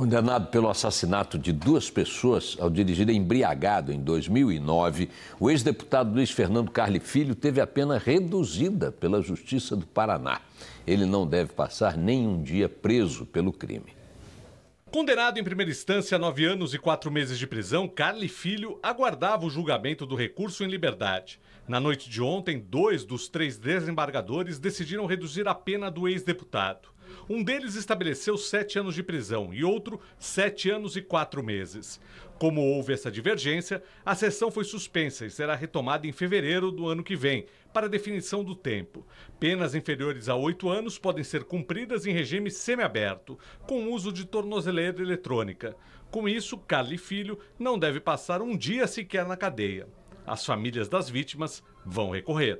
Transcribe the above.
Condenado pelo assassinato de duas pessoas ao dirigir embriagado em 2009, o ex-deputado Luiz Fernando Carli Filho teve a pena reduzida pela Justiça do Paraná. Ele não deve passar nem um dia preso pelo crime. Condenado em primeira instância a nove anos e quatro meses de prisão, Carli Filho aguardava o julgamento do recurso em liberdade. Na noite de ontem, dois dos três desembargadores decidiram reduzir a pena do ex-deputado. Um deles estabeleceu sete anos de prisão e outro sete anos e quatro meses. Como houve essa divergência, a sessão foi suspensa e será retomada em fevereiro do ano que vem, para definição do tempo. Penas inferiores a oito anos podem ser cumpridas em regime semiaberto, com uso de tornozeleira eletrônica. Com isso, Carly Filho não deve passar um dia sequer na cadeia. As famílias das vítimas vão recorrer.